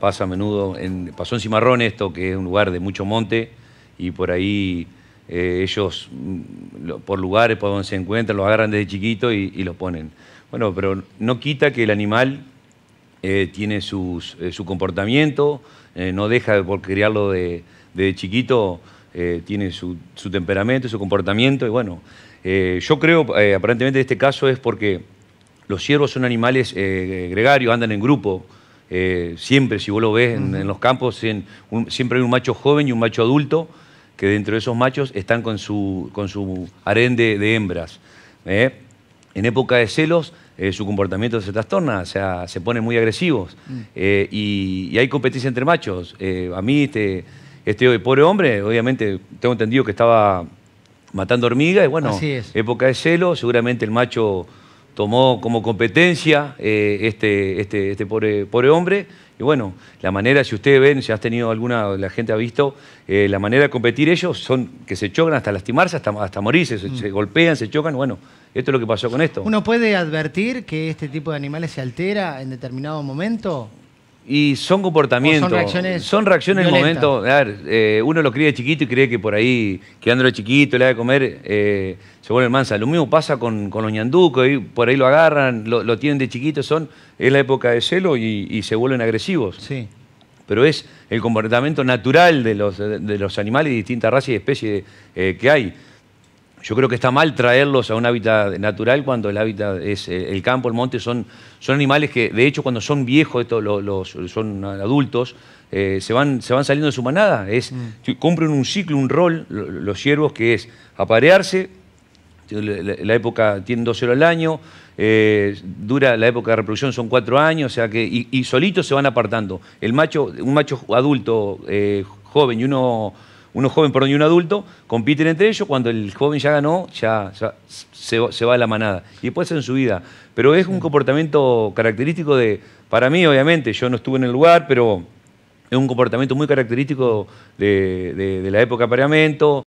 pasa a menudo, en, pasó en Cimarrón esto, que es un lugar de mucho monte, y por ahí eh, ellos, mm, por lugares por donde se encuentran, los agarran desde chiquito y, los ponen. Bueno, pero no quita que el animal eh, tiene eh, su comportamiento, no deja por criarlo de, chiquito, tiene su, su, temperamento, su comportamiento, y bueno, yo creo, aparentemente, este caso es porque los ciervos son animales gregarios, andan en grupo, eh, siempre, si vos lo ves en, los campos, siempre hay un macho joven y un macho adulto que dentro de esos machos están con su, con su harén de, hembras. ¿eh? En época de celos, eh, su comportamiento se trastorna, o sea, se pone muy agresivos. Mm. Y, hay competencia entre machos. a mí, este, este pobre hombre, obviamente, tengo entendido que estaba matando hormigas, y bueno, época de celos, seguramente el macho tomó como competencia eh, este, este, este pobre, hombre. Y bueno, la manera, si ustedes ven, si has tenido alguna, la gente ha visto, eh, la manera de competir ellos son que se chocan hasta lastimarse, hasta, hasta morirse, mm. se, golpean, se chocan. Bueno, esto es lo que pasó con esto. ¿Uno puede advertir que este tipo de animales se altera en determinado momento? Y son comportamientos. Son reacciones. en el momento. A ver, eh, uno lo cría de chiquito y cree que por ahí, quedándolo chiquito, le da de comer, eh, se vuelve mansa. Lo mismo pasa con, los ñanducos, y por ahí lo agarran, lo, tienen de chiquito, es la época de celo y, se vuelven agresivos. Sí. Pero es el comportamiento natural de los, de los animales y distintas razas y especies eh, que hay. Yo creo que está mal traerlos a un hábitat natural cuando el hábitat es eh, el campo, el monte, son, son animales que, de hecho, cuando son viejos, estos, los, son adultos, eh, se, van, se van saliendo de su manada. Es, mm. Cumplen un ciclo, un rol, los ciervos, que es aparearse, la, época tiene dos ceros al año, eh, dura la época de reproducción son cuatro años, o sea que, y, y solitos se van apartando. El macho, un macho adulto, joven y uno uno joven, perdón, y un adulto, compiten entre ellos, cuando el joven ya ganó, ya, se, va a la manada. Y después en su vida. Pero es un comportamiento característico de, para mí obviamente, yo no estuve en el lugar, pero es un comportamiento muy característico de, de la época de apareamiento.